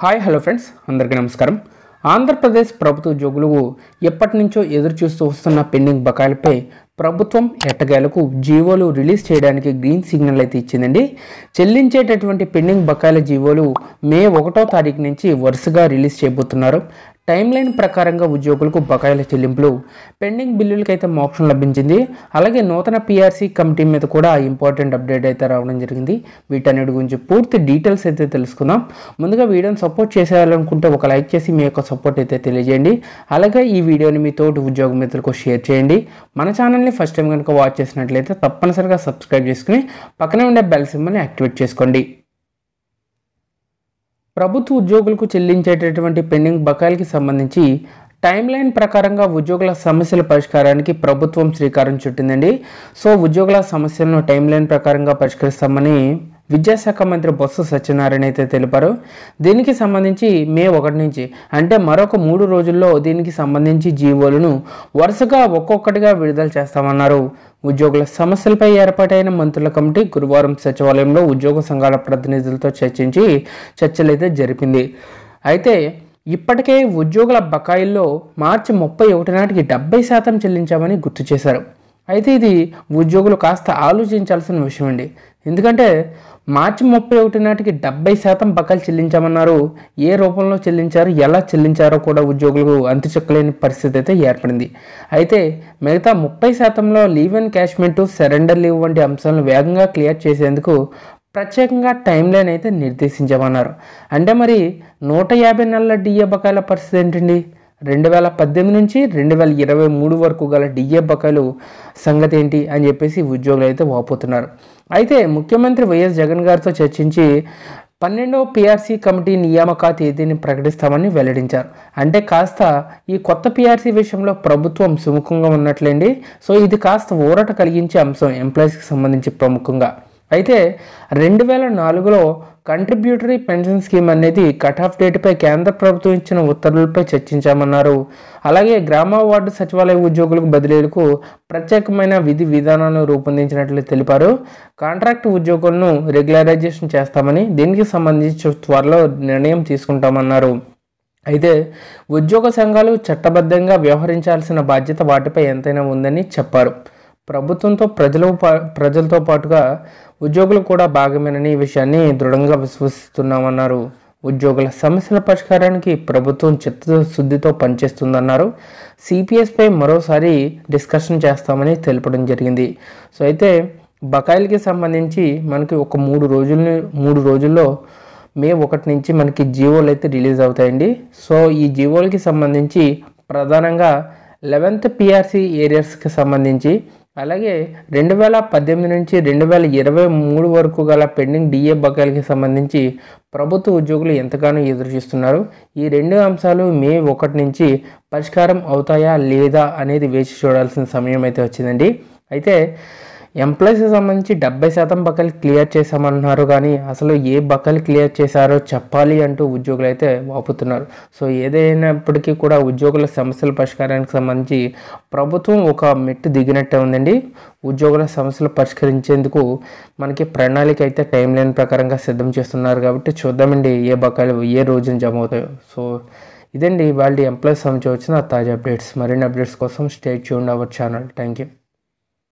hi hello friends అందరికీ నమస్కారం ఆంధ్రప్రదేశ్ ప్రభుత్వ ఉద్యోగులు ఎప్పటి నుంచో ఎదురు చూస్తూ వస్తున్న పెండింగ్ బకాయిలపై ప్రభుత్వం ఎట్టకేలకు జీవోలు రిలీజ్ చేయడానికి గ్రీన్ సిగ్నల్ అయితే ఇచ్చిందండి చెల్లించేటటువంటి పెండింగ్ బకాయిల జీవోలు మే ఒకటో తారీఖు నుంచి వరుసగా రిలీజ్ చేయబోతున్నారు టైం లైన్ ప్రకారంగా ఉద్యోగులకు బకాయిల చెల్లింపులు పెండింగ్ బిల్లులకైతే మోక్షం లభించింది అలాగే నూతన పీఆర్సీ కమిటీ మీద కూడా ఇంపార్టెంట్ అప్డేట్ అయితే రావడం జరిగింది వీటన్నిటి గురించి పూర్తి డీటెయిల్స్ అయితే తెలుసుకుందాం ముందుగా వీడియోని సపోర్ట్ చేసేయాలనుకుంటే ఒక లైక్ చేసి మీ యొక్క సపోర్ట్ అయితే తెలియజేయండి అలాగే ఈ వీడియోని మీ తోటి ఉద్యోగ మిత్రులకు షేర్ చేయండి మన ఛానల్ ఛానల్ని ఫస్ట్ టైం కనుక వాచ్ చేసినట్లయితే తప్పనిసరిగా సబ్స్క్రైబ్ చేసుకుని పక్కనే ఉండే బెల్ సింబల్ని యాక్టివేట్ చేసుకోండి ప్రభుత్వ ఉద్యోగులకు చెల్లించేటటువంటి పెండింగ్ బకాయిలకి సంబంధించి టైం లైన్ ప్రకారంగా ఉద్యోగుల సమస్యల పరిష్కారానికి ప్రభుత్వం శ్రీకారం చుట్టిందండి సో ఉద్యోగుల సమస్యలను టైం లైన్ ప్రకారంగా పరిష్కరిస్తామని విద్యాశాఖ మంత్రి బొత్స సత్యనారాయణ అయితే తెలిపారు దీనికి సంబంధించి మే ఒకటి నుంచి అంటే మరొక మూడు రోజుల్లో దీనికి సంబంధించి జీవోలను వరుసగా ఒక్కొక్కటిగా విడుదల చేస్తామన్నారు ఉద్యోగుల సమస్యలపై ఏర్పాటైన మంత్రుల కమిటీ గురువారం సచివాలయంలో ఉద్యోగ సంఘాల ప్రతినిధులతో చర్చించి చర్చలైతే జరిపింది అయితే ఇప్పటికే ఉద్యోగుల బకాయిల్లో మార్చి ముప్పై ఒకటి నాటికి డెబ్బై శాతం చెల్లించామని గుర్తు చేశారు అయితే ఇది ఉద్యోగులు కాస్త ఆలోచించాల్సిన విషయం అండి ఎందుకంటే మార్చి ముప్పై ఒకటి నాటికి డెబ్బై శాతం బకాయిలు చెల్లించామన్నారు ఏ రూపంలో చెల్లించారు ఎలా చెల్లించారో కూడా ఉద్యోగులకు చెక్కలేని పరిస్థితి అయితే ఏర్పడింది అయితే మిగతా ముప్పై శాతంలో leave and encashment surrender leave వంటి అంశాలను వేగంగా క్లియర్ చేసేందుకు ప్రత్యేకంగా టైం లైన్ అయితే నిర్దేశించామన్నారు అంటే మరి నూట యాభై నెలల డిఏ బకాయిల పరిస్థితి ఏంటండి రెండు వేల పద్దెనిమిది నుంచి రెండు వేల ఇరవై మూడు వరకు గల డిఏ బకాయిలు సంగతి ఏంటి అని చెప్పేసి ఉద్యోగులు అయితే వాపోతున్నారు అయితే ముఖ్యమంత్రి వైఎస్ జగన్ గారితో చర్చించి పన్నెండవ పీఆర్సీ కమిటీ నియామక తేదీని ప్రకటిస్తామని వెల్లడించారు అంటే కాస్త ఈ కొత్త పీఆర్సీ విషయంలో ప్రభుత్వం సుముఖంగా ఉన్నట్లండి సో ఇది కాస్త ఊరట కలిగించే అంశం ఎంప్లాయీస్కి సంబంధించి ప్రముఖంగా అయితే రెండు వేల నాలుగులో కంట్రిబ్యూటరీ పెన్షన్ స్కీమ్ అనేది కట్ ఆఫ్ డేట్పై కేంద్ర ప్రభుత్వం ఇచ్చిన ఉత్తర్వులపై చర్చించామన్నారు అలాగే గ్రామ వార్డు సచివాలయ ఉద్యోగులకు బదిలీలకు ప్రత్యేకమైన విధి విధానాలను రూపొందించినట్లు తెలిపారు కాంట్రాక్ట్ ఉద్యోగులను రెగ్యులరైజేషన్ చేస్తామని దీనికి సంబంధించి త్వరలో నిర్ణయం తీసుకుంటామన్నారు అయితే ఉద్యోగ సంఘాలు చట్టబద్ధంగా వ్యవహరించాల్సిన బాధ్యత వాటిపై ఎంతైనా ఉందని చెప్పారు ప్రభుత్వంతో ప్రజల ప్రజలతో పాటుగా ఉద్యోగులు కూడా భాగమేనని ఈ విషయాన్ని దృఢంగా విశ్వసిస్తున్నామన్నారు ఉద్యోగుల సమస్యల పరిష్కారానికి ప్రభుత్వం చిత్తశుద్ధితో పనిచేస్తుందన్నారు సిపిఎస్పై మరోసారి డిస్కషన్ చేస్తామని తెలపడం జరిగింది సో అయితే బకాయిలకి సంబంధించి మనకి ఒక మూడు రోజులు మూడు రోజుల్లో మే ఒకటి నుంచి మనకి జీవోలు అయితే రిలీజ్ అవుతాయండి సో ఈ జీవోలకి సంబంధించి ప్రధానంగా లెవెన్త్ పిఆర్సీ ఏరియాస్కి సంబంధించి అలాగే రెండు వేల పద్దెనిమిది నుంచి రెండు వేల ఇరవై మూడు వరకు గల పెండింగ్ డిఏ బకాయిలకి సంబంధించి ప్రభుత్వ ఉద్యోగులు ఎంతగానో ఎదురుచూస్తున్నారు ఈ రెండు అంశాలు మే ఒకటి నుంచి పరిష్కారం అవుతాయా లేదా అనేది వేచి చూడాల్సిన సమయం అయితే వచ్చిందండి అయితే ఎంప్లాయీస్కి సంబంధించి డెబ్బై శాతం బకాయిలు క్లియర్ చేశామన్నారు కానీ అసలు ఏ బకాయిలు క్లియర్ చేశారో చెప్పాలి అంటూ ఉద్యోగులు అయితే వాపుతున్నారు సో ఏదైనప్పటికీ కూడా ఉద్యోగుల సమస్యల పరిష్కారానికి సంబంధించి ప్రభుత్వం ఒక మెట్టు దిగినట్టే ఉందండి ఉద్యోగుల సమస్యలు పరిష్కరించేందుకు మనకి ప్రణాళిక అయితే టైం లైన్ ప్రకారంగా సిద్ధం చేస్తున్నారు కాబట్టి చూద్దామండి ఏ బకాయిలు ఏ రోజున జమ అవుతాయో సో ఇదండి వాళ్ళ ఎంప్లాయీస్ సంబంధించి వచ్చిన తాజా అప్డేట్స్ మరిన్ని అప్డేట్స్ కోసం స్టే చూడండి అవర్ ఛానల్ థ్యాంక్ యూ